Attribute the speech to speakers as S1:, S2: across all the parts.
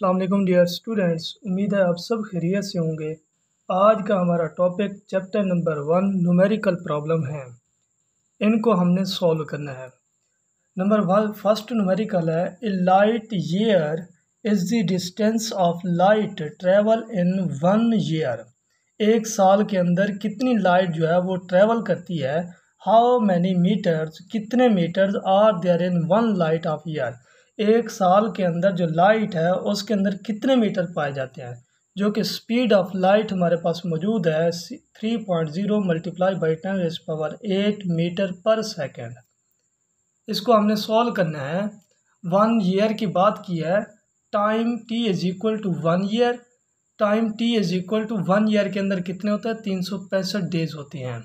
S1: अल्लाम dear students उम्मीद है आप सब खैरियत से होंगे आज का हमारा topic chapter number one numerical problem है इनको हमने सॉल्व करना है नंबर वन फर्स्ट नुमेरिकल है a light year is the distance of light travel in one year एक साल के अंदर कितनी लाइट जो है वो ट्रेवल करती है हाउ मैनी मीटर्स कितने metres are there in one light of year एक साल के अंदर जो लाइट है उसके अंदर कितने मीटर पाए जाते हैं जो कि स्पीड ऑफ लाइट हमारे पास मौजूद है three point zero multiply by ten raise power eight metre per second इसको हमने सॉल्व करना है वन ईयर की बात की है time T is equal to one year time T is equal to one year के अंदर कितने होते हैं तीन सौ पैंसठ डेज होते हैं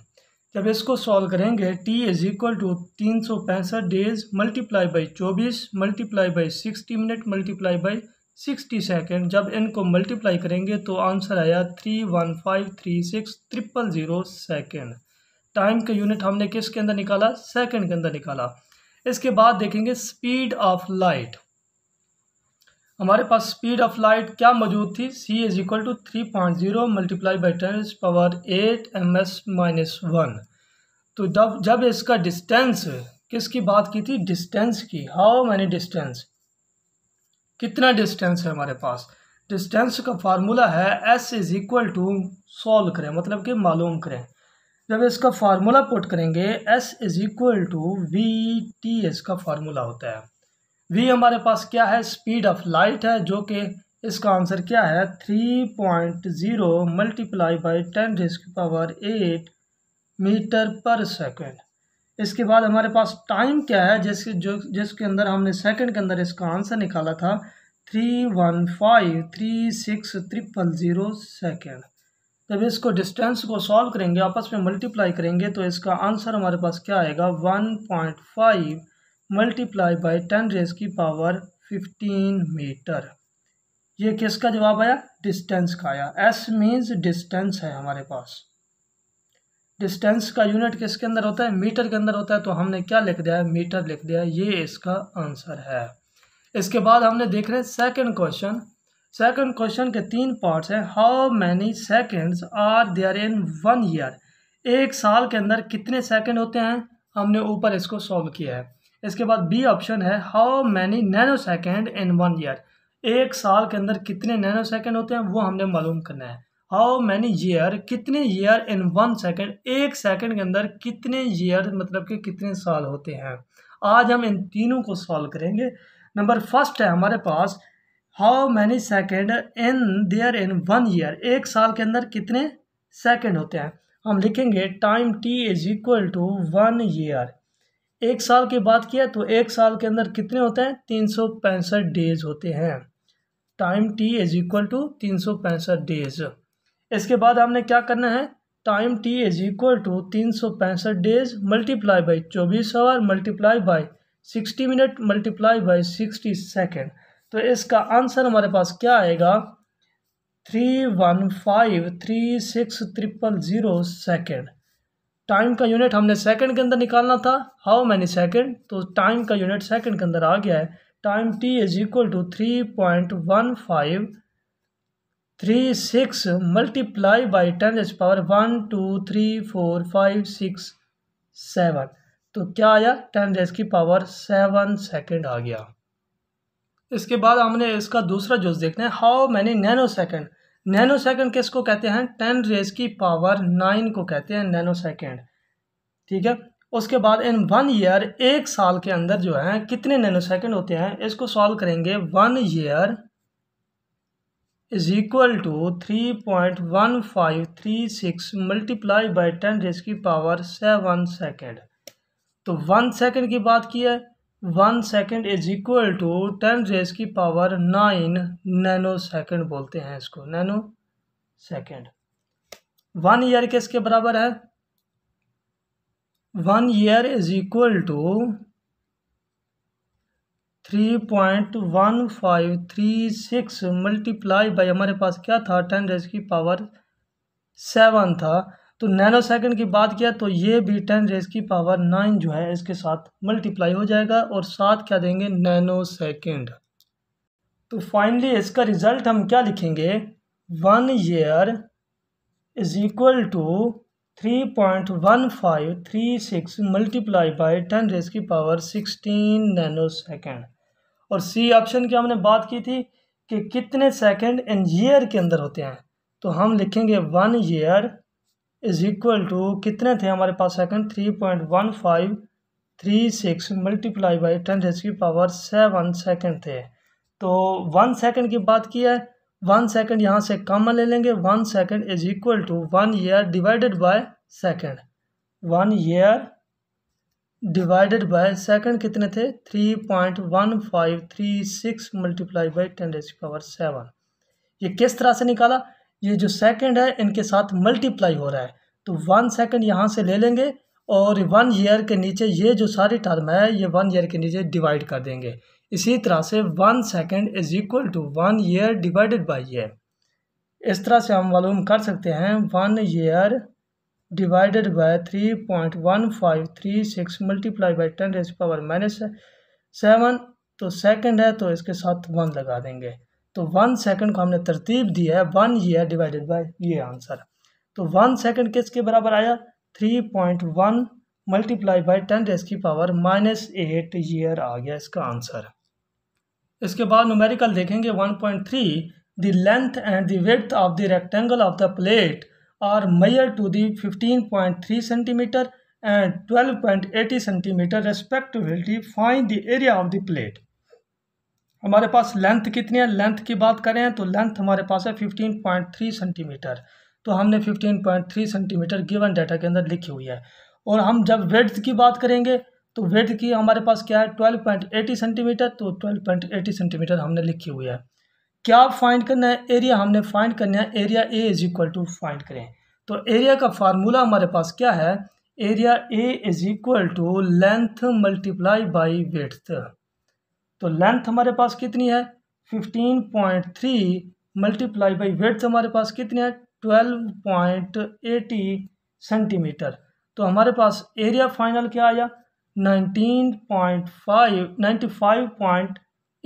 S1: जब इसको सॉल्व करेंगे टी इज इक्वल टू तीन सौ पैंसठ डेज मल्टीप्लाई बाई चौबीस multiply by sixty minute multiply by sixty second जब इनको मल्टीप्लाई करेंगे तो आंसर आया three one five three six triple zero second time का यूनिट हमने किसके अंदर निकाला सेकेंड के अंदर निकाला इसके बाद देखेंगे स्पीड ऑफ लाइट हमारे पास स्पीड ऑफ लाइट क्या मौजूद थी C is equal to three point zero multiply by ten power eight M S minus one तो जब जब इसका डिस्टेंस किसकी बात की थी डिस्टेंस की हाउ मैनी डिस्टेंस कितना डिस्टेंस है हमारे पास डिस्टेंस का फार्मूला है S is equal to solve करें मतलब कि मालूम करें जब इसका फार्मूला पुट करेंगे S is equal to V T S का फार्मूला होता है वी हमारे पास क्या है स्पीड ऑफ लाइट है जो कि इसका आंसर क्या है three point zero multiply by ten raise power eight metre per second इसके बाद हमारे पास टाइम क्या है जिसके जो जिसके अंदर हमने सेकंड के अंदर इसका आंसर निकाला था three one five three six triple zero second जब इसको डिस्टेंस को सॉल्व करेंगे आपस में मल्टीप्लाई करेंगे तो इसका आंसर हमारे पास क्या आएगा one point five multiply by ten raise की पावर फिफ्टीन मीटर ये किसका जवाब आया डिस्टेंस का आया एस मीन्स डिस्टेंस है हमारे पास डिस्टेंस का यूनिट किसके अंदर होता है मीटर के अंदर होता है तो हमने क्या लिख दिया है मीटर लिख दिया है ये इसका आंसर है इसके बाद हमने देख रहे हैं सेकेंड क्वेश्चन सेकेंड क्वेश्चन के तीन पार्ट्स हैं how many seconds are there in one year एक साल के अंदर कितने सेकेंड होते हैं हमने ऊपर इसको सॉल्व किया है इसके बाद बी ऑप्शन है how many nano second in one year एक साल के अंदर कितने नैनो सेकेंड होते हैं वो हमने मालूम करना है हाउ मैनी ईयर कितने ईयर इन वन सेकेंड एक सेकेंड के अंदर कितने ईयर मतलब कि कितने साल होते हैं आज हम इन तीनों को सॉल्व करेंगे नंबर फर्स्ट है हमारे पास how many second in there in one year एक साल के अंदर कितने सेकेंड होते हैं हम लिखेंगे time T is equal to one year एक साल की बात किया तो एक साल के अंदर कितने होते हैं तीन सौ पैंसठ डेज होते हैं time T is equal to तीन सौ पैंसठ डेज इसके बाद हमने क्या करना है time T is equal to तीन सौ पैंसठ डेज मल्टीप्लाई बाई चौबीस hour multiply by sixty minute multiply by sixty second तो इसका आंसर हमारे पास क्या आएगा three one five three six triple zero second time का यूनिट हमने सेकेंड के अंदर निकालना था हाउ मैनी सेकेंड तो टाइम का यूनिट सेकेंड के अंदर आ गया है time T is equal to three point one five three six multiply by ten H power one two three four five six seven तो क्या आया टेन रेज की पावर सेवन सेकेंड आ गया इसके बाद हमने इसका दूसरा जोश देखना है how many nano second nano second किसको कहते हैं टेन रेज की पावर नाइन को कहते हैं नैनो सेकेंड ठीक है उसके बाद इन वन ईयर एक साल के अंदर जो है कितने नैनो सेकेंड होते हैं इसको सॉल्व करेंगे one year is equal to three point one five three six multiply by ten raise की पावर सेवन सेकेंड तो वन सेकेंड की बात की है one second is equal to ten raise की पावर नाइन नैनो सेकेंड बोलते हैं इसको नैनो सेकेंड वन ईयर किसके बराबर है one year is equal to three point one five three six multiply by हमारे पास क्या था टेन रेज की पावर सेवन था तो नैनो सेकंड की बात किया तो ये भी टेन रेज की पावर नाइन जो है इसके साथ मल्टीप्लाई हो जाएगा और साथ क्या देंगे नैनो सेकंड तो फाइनली इसका रिजल्ट हम क्या लिखेंगे one year is equal to three point one five three six multiply by ten raise की पावर सिक्सटीन नैनो सेकेंड और सी ऑप्शन की हमने बात की थी कि कितने सेकंड इन ईयर के अंदर होते हैं तो हम लिखेंगे one year is equal to कितने थे हमारे पास second three point one five three six multiply by ten की पावर सेवन सेकंड थे तो वन सेकंड की बात की है वन सेकंड यहाँ से कॉमन ले लेंगे one second is equal to one year divided by second one year divided by second कितने थे three point one five three six multiply by ten raise power seven ये किस तरह से निकाला ये जो सेकंड है इनके साथ मल्टीप्लाई हो रहा है तो वन सेकंड यहाँ से ले लेंगे और वन ईयर के नीचे ये जो सारी टर्म है ये वन ईयर के नीचे डिवाइड कर देंगे इसी तरह से one second is equal to one year divided by year इस तरह से हम मालूम कर सकते हैं one year divided by three point one five three six multiply by ten raise power minus seven तो सेकंड है तो इसके साथ वन लगा देंगे तो वन सेकंड को हमने तरतीब दिया है वन ये है डिवाइडेड बाय ये आंसर तो वन सेकंड किसके बराबर आया three point one multiply by ten raise की पावर माइनस एट ईयर आ गया इसका आंसर इसके बाद नोमेरिकल देखेंगे one point three the length and the of the rectangle of the plate are measure to the fifteen point three centimetre and twelve point eighty centimetre respectively find the area of the plate हमारे पास length कितनी है length की बात करें तो length हमारे पास है फिफ्टीन पॉइंट थ्री सेंटीमीटर तो हमने fifteen point three centimetre given data के अंदर लिखी हुई है और हम जब वेड्थ की बात करेंगे तो वेड की हमारे पास क्या है ट्वेल्व पॉइंट एटी सेंटीमीटर तो ट्वेल्व पॉइंट एटी सेंटीमीटर हमने लिखी हुई है क्या फाइंड करना है एरिया हमने फाइंड करना है area A is equal to find करें तो एरिया का फार्मूला हमारे पास क्या है area A is equal to length multiply by width तो लेंथ हमारे पास कितनी है fifteen point three multiply by width हमारे पास कितनी है ट्वेल्व पॉइंट एटी सेंटीमीटर तो हमारे पास एरिया फाइनल क्या आया nineteen point five ninety five point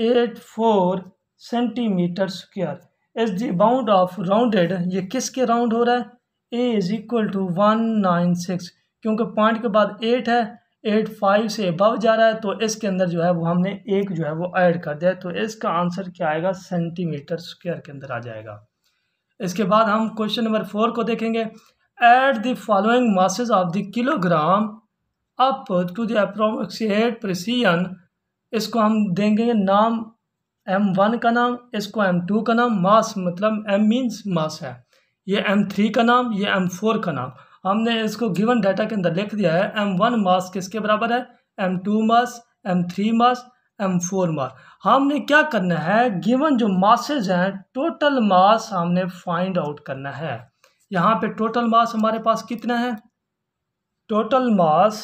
S1: eight four centimetre square is दाउंड बाउंड ऑफ राउंडेड ये किसके राउंड हो रहा है A is equal to one nine six क्योंकि पॉइंट के बाद एट है एट फाइव से अबव जा रहा है तो इसके अंदर जो है वो हमने एक जो है वो ऐड कर दिया तो इसका आंसर क्या आएगा सेंटीमीटर स्क्वायर के अंदर आ जाएगा इसके बाद हम क्वेश्चन नंबर फोर को देखेंगे add the following masses of the kilogram up to the approximate precision इसको हम देंगे नाम एम वन का नाम इसको एम टू का नाम मास मतलब एम मीन्स मास है ये एम थ्री का नाम ये एम फोर का नाम हमने इसको गिवन डाटा के अंदर लिख दिया है एम वन मास किसके बराबर है M two mass M three mass M four mass हमने क्या करना है गिवन जो मासेज हैं टोटल मास हमने फाइंड आउट करना है यहाँ पे टोटल मास हमारे पास कितना है total mass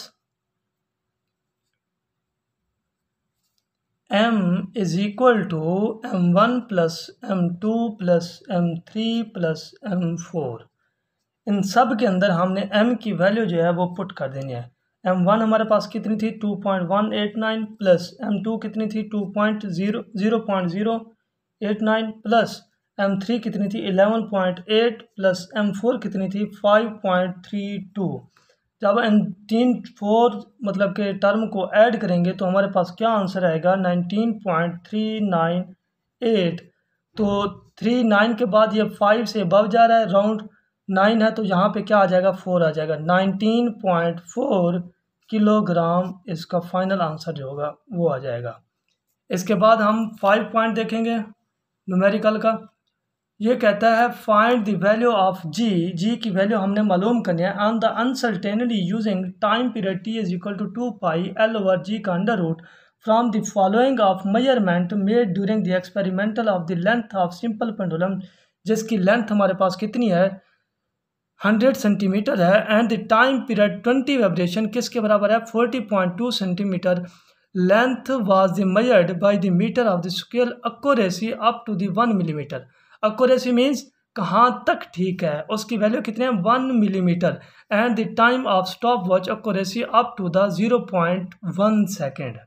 S1: M is equal to M one plus M two plus M three plus M four इन सब के अंदर हमने एम की वैल्यू जो है वो पुट कर देनी है एम वन हमारे पास कितनी थी two point one eight nine plus M two कितनी थी two point zero zero point zero eight nine plus M three कितनी थी eleven point eight plus M four कितनी थी फाइव पॉइंट थ्री टू जब इन तीन फोर मतलब के टर्म को ऐड करेंगे तो हमारे पास क्या आंसर आएगा nineteen point three nine eight तो थ्री नाइन के बाद ये फाइव से बब जा रहा है राउंड नाइन है तो यहाँ पे क्या आ जाएगा फोर आ जाएगा नाइनटीन पॉइंट फोर किलोग्राम इसका फाइनल आंसर जो होगा वो आ जाएगा इसके बाद हम फाइव पॉइंट देखेंगे न्यूमेरिकल का ये कहता है find the value of G G की वैल्यू हमने मालूम करनी है on the uncertainly using time period T is equal to two pi L over G का under root from the following of measurement made during the experimental of the length of simple pendulum जिसकी length हमारे पास कितनी है hundred centimetre है and the time period twenty vibration किसके बराबर है forty point two centimetre length was the measured by the metre of the scale accuracy up to the one millimetre mm. Accuracy means कहाँ तक ठीक है उसकी value कितने है one millimetre and the time of stopwatch accuracy up to the zero point one second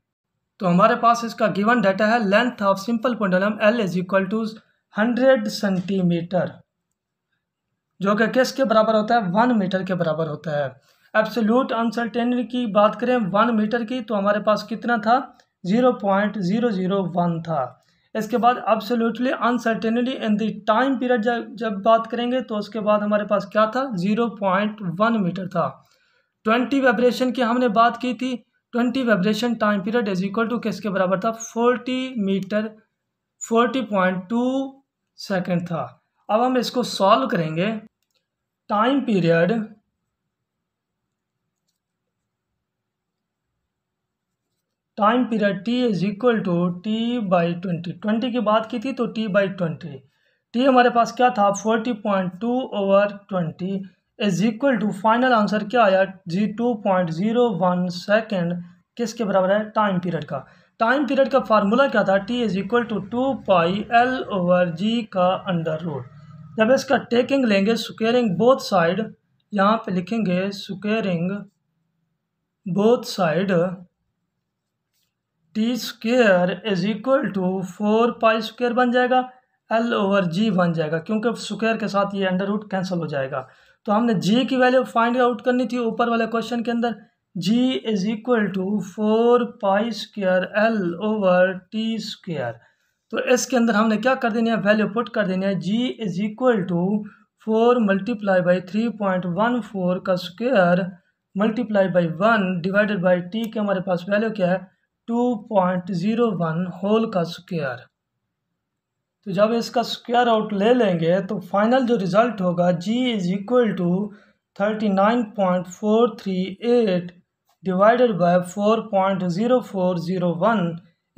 S1: तो हमारे पास इसका गिवन डाटा है length of simple pendulum L is equal to hundred centimetre जो कि किस के बराबर होता है वन मीटर के बराबर होता है एब्सोल्यूट टेन की बात करें वन मीटर की तो हमारे पास कितना था zero point zero zero one था इसके बाद absolutely uncertainty in the time period जब जब बात करेंगे तो उसके बाद हमारे पास क्या था ज़ीरो पॉइंट वन मीटर था ट्वेंटी वाइब्रेशन की हमने बात की थी twenty vibration time period is equal to किसके बराबर था forty metre forty point two second था अब हम इसको सॉल्व करेंगे time period time period T is equal to T by twenty twenty की बात की थी तो टी बाई ट्वेंटी टी हमारे पास क्या था forty point two over twenty is equal to final answer क्या आया जी two point zero one second किसके बराबर है टाइम पीरियड का टाइम पीरियड का फार्मूला क्या था T is equal to two pi L over G का अंडर रूट जब इसका टेकिंग लेंगे स्क्वेयरिंग बोथ साइड यहाँ पे लिखेंगे squaring both side T square is equal to four pi square बन जाएगा एल ओवर जी बन जाएगा क्योंकि स्क्वेयर के साथ ये अंडर रूट कैंसिल हो जाएगा तो हमने जी की वैल्यू फाइंड आउट करनी थी ऊपर वाले क्वेश्चन के अंदर G is equal to four pi square L over T square तो इसके अंदर हमने क्या कर देनी है वैल्यू पुट कर देनी है G is equal to four multiply by three point one four का square multiply by one divided by T के हमारे पास वैल्यू क्या है two point zero one whole का स्क्वायर तो जब इसका स्क्वायर आउट ले लेंगे तो फाइनल जो रिज़ल्ट होगा G is equal to thirty nine point four three eight divided by four point zero four zero one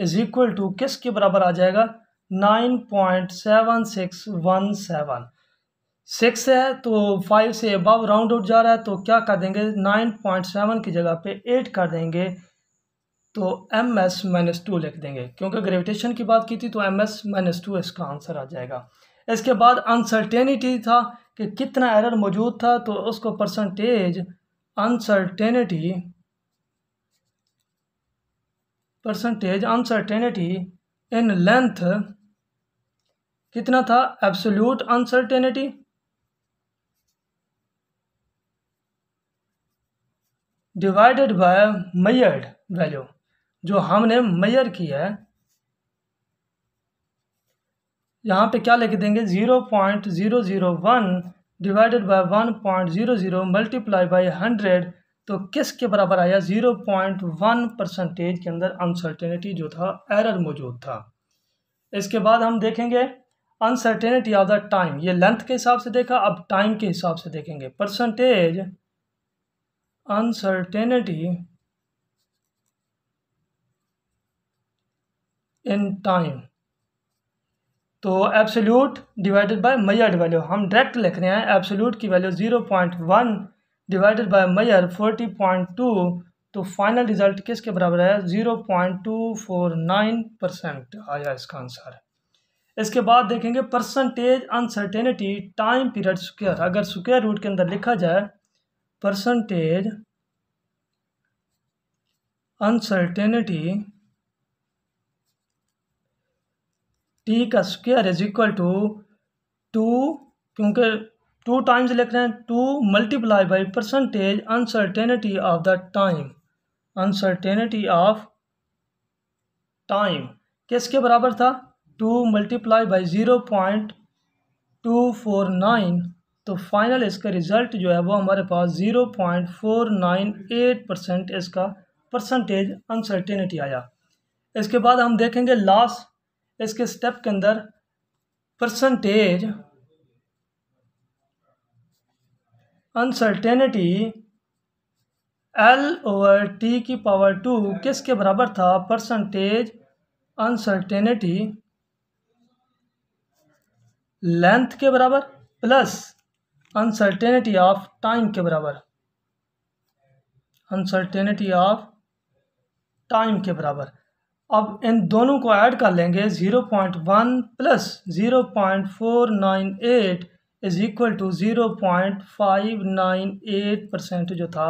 S1: is equal to किस के बराबर आ जाएगा nine point seven six one seven six है तो फाइव से अबव राउंड आउट जा रहा है तो क्या कर देंगे नाइन पॉइंट सेवन की जगह पे एट कर देंगे तो एम एस माइनस टू लिख देंगे क्योंकि ग्रेविटेशन की बात की थी तो एम एस माइनस टू इसका आंसर आ जाएगा इसके बाद अनसर्टेनिटी था कि कितना एरर मौजूद था तो उसको percentage uncertainty percentage uncertainty in length कितना था absolute uncertainty divided by measured value जो हमने मैयर की है यहाँ पे क्या लिख देंगे zero point zero zero one divided by one point zero zero multiply by hundred तो किस के बराबर आया ज़ीरो पॉइंट वन परसेंटेज के अंदर अनसर्टेनिटी जो था एरर मौजूद था इसके बाद हम देखेंगे अनसर्टेनिटी ऑफ द टाइम ये लेंथ के हिसाब से देखा अब टाइम के हिसाब से देखेंगे परसेंटेज अनसर्टेनिटी इन टाइम तो absolute divided by measure value हम डायरेक्ट लिख रहे हैं एब्सोल्यूट की value zero point one divided by measure forty point two तो फाइनल रिजल्ट किसके बराबर है zero point two four nine percent आया इसका आंसर इसके बाद देखेंगे percentage uncertainty time period square अगर स्क्र रूट के अंदर लिखा जाए परसेंटेज अनसर्टेनिटी टी का square is equal to to क्योंकि टू टाइम्स लिख रहे हैं two multiply by percentage uncertainty of the time uncertainty of time किसके बराबर था two multiply by zero point two four nine तो फाइनल इसका रिज़ल्ट जो है वो हमारे पास zero point four nine eight percent इसका परसेंटेज अनसर्टेनिटी आया इसके बाद हम देखेंगे लास्ट इसके स्टेप के अंदर percentage uncertainty L over T की पावर टू किसके बराबर था परसेंटेज अनसर्टेनिटी लेंथ के बराबर प्लस अनसर्टेनिटी ऑफ टाइम के बराबर अनसर्टेनिटी ऑफ टाइम के बराबर अब इन दोनों को ऐड कर लेंगे zero point one plus zero point four nine eight is equal to zero point five nine eight percent जो था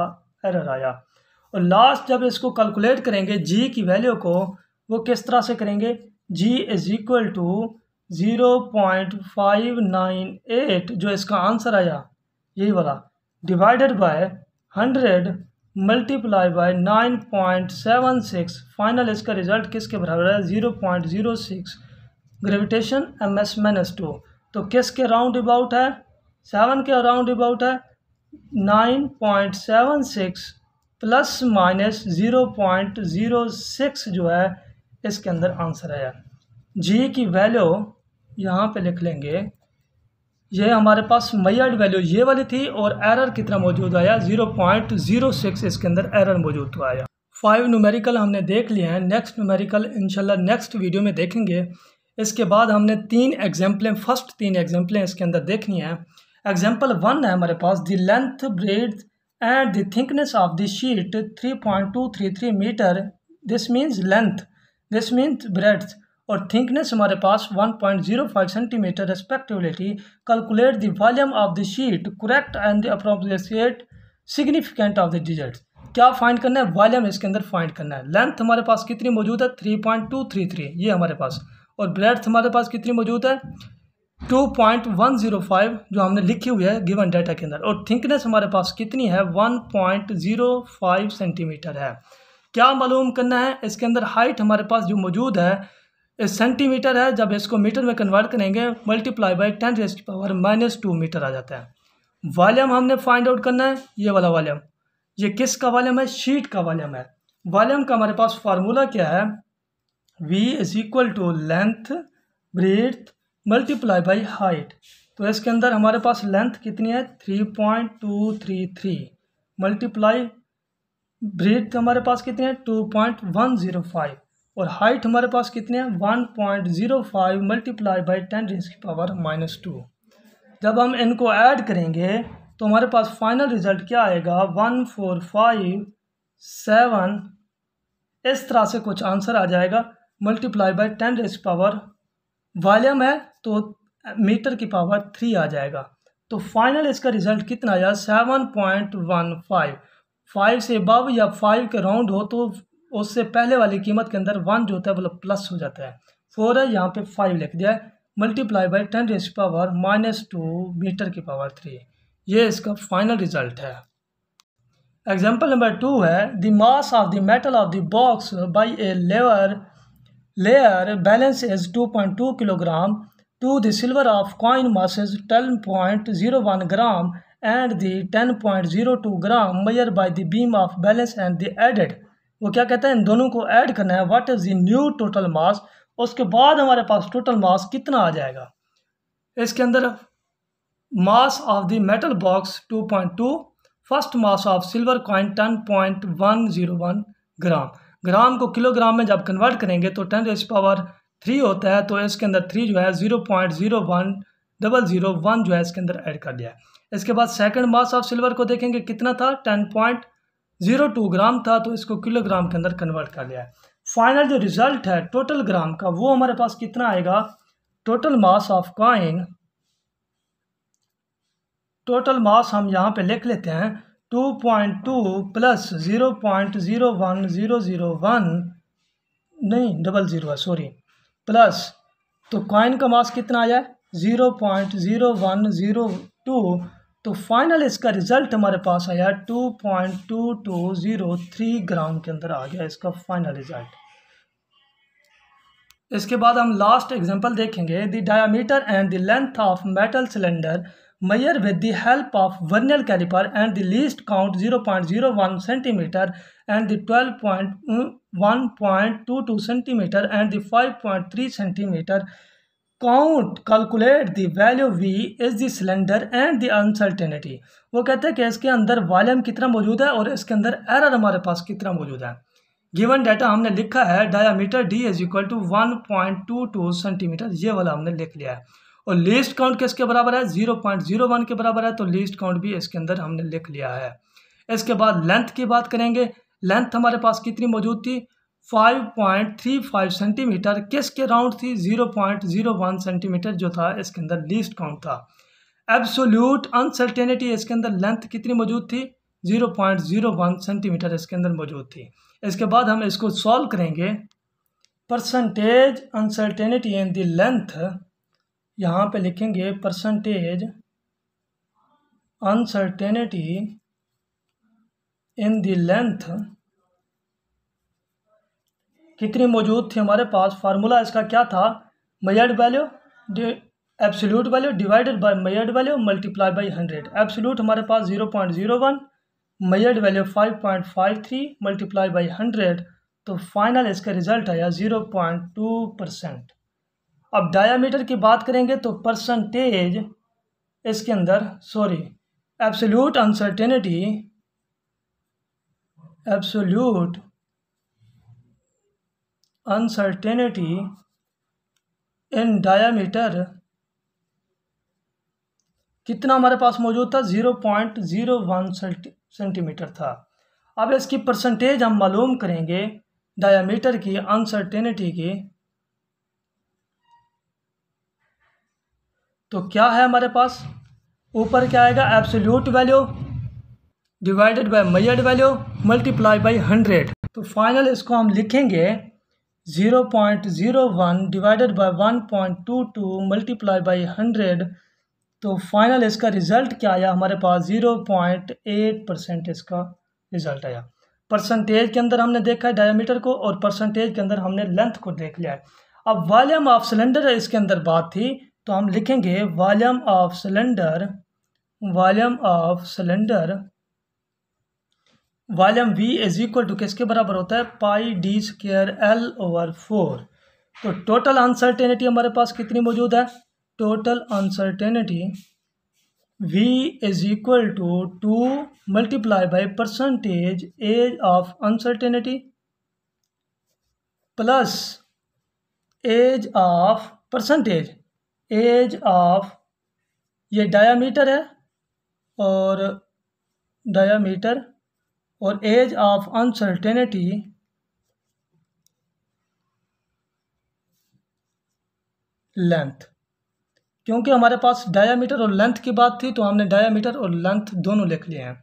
S1: एरर आया और लास्ट जब इसको कैलकुलेट करेंगे जी की वैल्यू को वो किस तरह से करेंगे G is equal to zero point five nine eight जो इसका आंसर आया यही वाला divided by hundred multiply by nine point seven six final इसका रिजल्ट किसके बराबर है zero point zero six gravitation M S minus two तो किसके राउंड अबाउट है सेवन के राउंड अबाउट है nine point seven six plus minus zero point zero six जो है इसके अंदर आंसर आया जी की वैल्यू यहाँ पे लिख लेंगे यह हमारे पास मैयर्ड वैल्यू ये वाली थी और एरर कितना मौजूद आया जीरो पॉइंट जीरो सिक्स इसके अंदर एरर मौजूद तो आया फाइव न्यूमेरिकल हमने देख लिए हैं नेक्स्ट न्यूमेरिकल इनशाला नेक्स्ट वीडियो में देखेंगे इसके बाद हमने तीन एग्जाम्पलें फर्स्ट तीन एग्जाम्पलें इसके अंदर देखनी हैं एग्जाम्पल वन है हमारे पास the length breadth and the thickness of the sheet three point two three three metre this means length this means breadth और थिंकनेस हमारे पास 1.05 centimetre respectively calculate the volume of the sheet correct and appropriate significant of the digits क्या find करना है volume इसके अंदर find करना है लेंथ हमारे पास कितनी मौजूद है 3.233 ये हमारे पास और ब्रेथ हमारे पास कितनी मौजूद है 2.105 जो हमने लिखी हुई है गिवन डाटा के अंदर और थिंकनेस हमारे पास कितनी है 1.05 सेंटीमीटर है क्या मालूम करना है इसके अंदर हाइट हमारे पास जो मौजूद है सेंटीमीटर है जब इसको मीटर में कन्वर्ट करेंगे multiply by ten raised power minus two metre आ जाता है वॉल्यूम हमने फाइंड आउट करना है ये वाला वॉल्यूम ये किस का वॉल्यूम है शीट का वॉल्यूम है वॉल्यूम का हमारे पास फार्मूला क्या है V is equal to length breadth multiply by height तो इसके अंदर हमारे पास लेंथ कितनी है three point two three three multiply breadth हमारे पास कितनी है two point one zero five और हाइट हमारे पास कितने हैं one point zero five multiply by ten raise की पावर माइनस टू जब हम इनको ऐड करेंगे तो हमारे पास फाइनल रिज़ल्ट क्या आएगा वन फोर फाइव सेवन इस तरह से कुछ आंसर आ जाएगा multiply by ten raise power volume है तो मीटर की पावर थ्री आ जाएगा तो फाइनल इसका रिज़ल्ट कितना आया seven point one five five से बब या फाइव के राउंड हो तो उससे पहले वाली कीमत के अंदर वन जो होता है मतलब प्लस हो जाता है फोर है यहाँ पे फाइव लिख दिया है multiply by ten raise power minus two metre की पावर थ्री ये इसका फाइनल रिजल्ट है एग्जाम्पल नंबर टू है the mass of the metal of the box by a lever layer balance is two point two kilogram two the silver of coin mass is ten point zero one gram and the ten point zero two gram measured by the beam of balance and the added वो क्या कहता है इन दोनों को add करना है what is the new total mass उसके बाद हमारे पास टोटल मास कितना आ जाएगा इसके अंदर mass of the metal box 2.2 first mass of silver coin 10.101 gram gram को किलोग्राम में जब कन्वर्ट करेंगे तो टेन रेस पावर थ्री होता है तो इसके अंदर थ्री जो है zero point zero one double zero one जो है इसके अंदर ऐड कर दिया है इसके बाद सेकंड मास ऑफ सिल्वर को देखेंगे कितना था ten point zero two gram था तो इसको किलोग्राम के अंदर कन्वर्ट कर लिया है फाइनल जो रिजल्ट है टोटल ग्राम का वो हमारे पास कितना आएगा total mass of coin total mass हम यहाँ पे लिख लेते हैं two point two plus zero point zero one zero zero one नहीं डबल ज़ीरो है सॉरी प्लस तो कॉइन का मास कितना आया zero point zero one zero two तो फाइनल इसका रिज़ल्ट हमारे पास आया two point two two zero three gram के अंदर आ गया इसका फाइनल रिज़ल्ट इसके बाद हम लास्ट एग्जांपल देखेंगे the diameter and the length of metal cylinder measured with the help of vernier caliper and the least count 0.01 centimetre and the 12.1.22 centimetre and the 5.3 centimetre count calculate the value V is the cylinder and the uncertainty वो कहते हैं कि इसके अंदर volume कितना मौजूद है और इसके अंदर एरर हमारे पास कितना मौजूद है गिवन डाटा हमने लिखा है diameter D is equal to one point two two centimetre ये वाला हमने लिख लिया है और लीस्ट काउंट किसके बराबर है जीरो पॉइंट जीरो वन के बराबर है तो लीस्ट काउंट भी इसके अंदर हमने लिख लिया है इसके बाद लेंथ की बात करेंगे लेंथ हमारे पास कितनी मौजूद थी 5.35 सेंटीमीटर किस के राउंड थी 0.01 सेंटीमीटर जो था इसके अंदर लीस्ट काउंट था एब्सोल्यूट अनसर्टेनिटी इसके अंदर लेंथ कितनी मौजूद थी 0.01 सेंटीमीटर इसके अंदर मौजूद थी इसके बाद हम इसको सॉल्व करेंगे percentage uncertainty in the length यहाँ पे लिखेंगे percentage uncertainty in the length कितनी मौजूद थी हमारे पास फार्मूला इसका क्या था measured value absolute value divided by measured value multiply by hundred absolute हमारे पास zero point zero one measured value five point five three multiply by hundred तो फाइनल इसका रिजल्ट आया जीरो पॉइंट टू परसेंट अब diameter की बात करेंगे तो परसेंटेज इसके अंदर sorry absolute uncertainty absolute uncertainty in diameter कितना हमारे पास मौजूद था zero point zero one centimetre था अब इसकी परसेंटेज हम मालूम करेंगे डायामीटर की अनसर्टेनिटी की तो क्या है हमारे पास ऊपर क्या आएगा absolute value divided by measured value multiply by hundred तो फाइनल इसको हम लिखेंगे zero point zero one divided by one point two two multiply by hundred तो फाइनल इसका रिज़ल्ट क्या आया हमारे पास ज़ीरो पॉइंट एट परसेंट इसका रिज़ल्ट आया परसेंटेज के अंदर हमने देखा है डायमीटर को और परसेंटेज के अंदर हमने लेंथ को देख लिया है अब वॉल्यूम ऑफ सिलेंडर इसके अंदर बात थी तो हम लिखेंगे volume of cylinder volume of cylinder volume V is equal to किसके बराबर होता है pi D square L over four तो टोटल अनसर्टेनिटी हमारे पास कितनी मौजूद है total uncertainty V is equal to two multiply by percentage age of uncertainty plus age of percentage age of ये डायामीटर है और डायामीटर और एज ऑफ अनसर्टेनिटी लेंथ क्योंकि हमारे पास डायामीटर और लेंथ की बात थी तो हमने डायामीटर और लेंथ दोनों लिख लिए हैं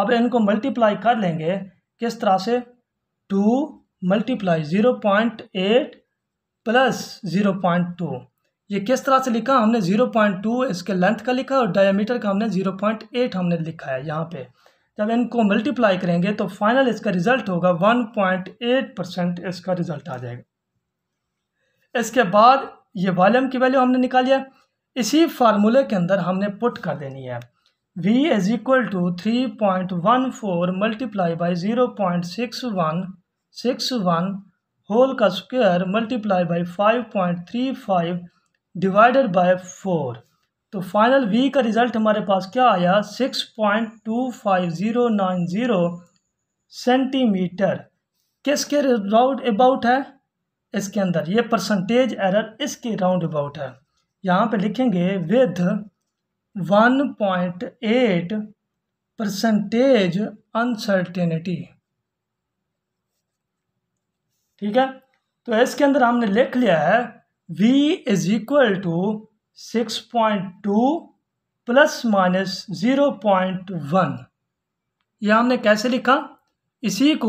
S1: अब इनको मल्टीप्लाई कर लेंगे किस तरह से two multiply zero point eight plus zero point two ये किस तरह से लिखा हमने ज़ीरो पॉइंट टू इसके लेंथ का लिखा और डायामीटर का हमने ज़ीरो पॉइंट एट हमने लिखा है यहाँ पे जब इनको मल्टीप्लाई करेंगे तो फाइनल इसका रिज़ल्ट होगा 1.8 परसेंट इसका रिज़ल्ट आ जाएगा इसके बाद ये वॉल्यूम की वैल्यू हमने निकाली है इसी फार्मूले के अंदर हमने पुट कर देनी है V is equal to three point one four multiply by zero point six one six one whole का square multiply by five point three five divided by four तो फाइनल वी का रिज़ल्ट हमारे पास क्या आया six point two five zero nine zero centimetre किसके round about है इसके अंदर ये परसेंटेज एरर इसके राउंड अबाउट है यहाँ पे लिखेंगे with one point eight percentage uncertainty ठीक है तो इसके अंदर हमने लिख लिया है V is equal to six point two plus minus zero point one यह हमने कैसे लिखा इसी को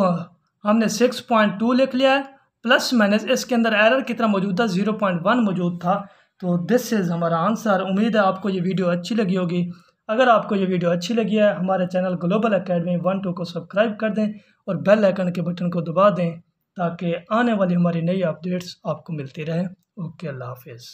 S1: हमने सिक्स पॉइंट टू लिख लिया है प्लस माइनस इसके अंदर एरर कितना मौजूद था ज़ीरो पॉइंट वन मौजूद था तो दिस इज़ हमारा आंसर उम्मीद है आपको ये वीडियो अच्छी लगी होगी अगर आपको ये वीडियो अच्छी लगी है हमारे channel Global Academy one two को सब्सक्राइब कर दें और बेल आइकन के बटन को दबा दें ताकि आने वाली हमारी नई अपडेट्स आपको मिलती रहें ओके अल्लाह हाफिज़